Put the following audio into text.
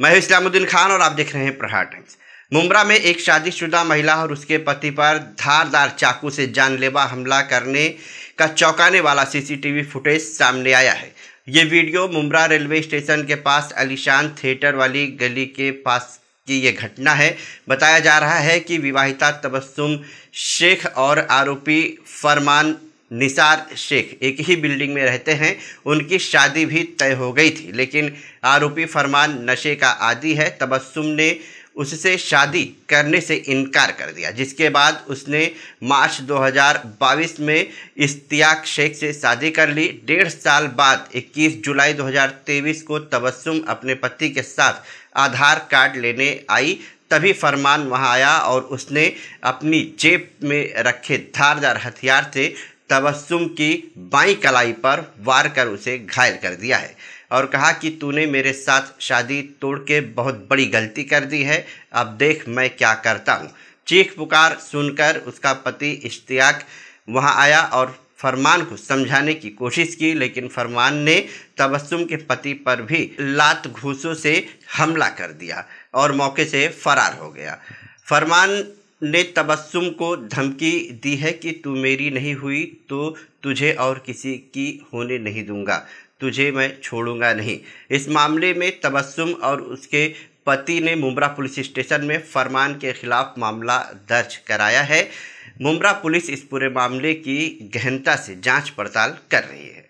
मैं हूं इस्लामुद्दीन खान और आप देख रहे हैं प्रहार टाइम्स मुमरा में एक शादीशुदा महिला और उसके पति पर धारदार चाकू से जानलेवा हमला करने का चौंकाने वाला सीसीटीवी फुटेज सामने आया है ये वीडियो मुमरा रेलवे स्टेशन के पास अलीशान थिएटर वाली गली के पास की ये घटना है बताया जा रहा है कि विवाहिता तबस्सुम शेख और आरोपी फरमान निसार शेख एक ही बिल्डिंग में रहते हैं उनकी शादी भी तय हो गई थी लेकिन आरोपी फरमान नशे का आदि है तबस्सुम ने उससे शादी करने से इनकार कर दिया जिसके बाद उसने मार्च 2022 में इश्तियाक शेख से शादी कर ली डेढ़ साल बाद 21 जुलाई 2023 को तबस्सुम अपने पति के साथ आधार कार्ड लेने आई तभी फरमान वहां आया और उसने अपनी जेब में रखे धारदार हथियार से तबस्सुम की बाई कलाई पर वार कर उसे घायल कर दिया है और कहा कि तूने मेरे साथ शादी तोड़ के बहुत बड़ी गलती कर दी है अब देख मैं क्या करता हूँ चीख पुकार सुनकर उसका पति इश्तियाक वहाँ आया और फरमान को समझाने की कोशिश की लेकिन फरमान ने तबस्सुम के पति पर भी लात घूसों से हमला कर दिया और मौके से फरार हो गया फरमान ने तबस्सुम को धमकी दी है कि तू मेरी नहीं हुई तो तुझे और किसी की होने नहीं दूंगा तुझे मैं छोड़ूंगा नहीं इस मामले में तबस्सुम और उसके पति ने मुमरा पुलिस स्टेशन में फरमान के खिलाफ मामला दर्ज कराया है मुमरा पुलिस इस पूरे मामले की गहनता से जांच पड़ताल कर रही है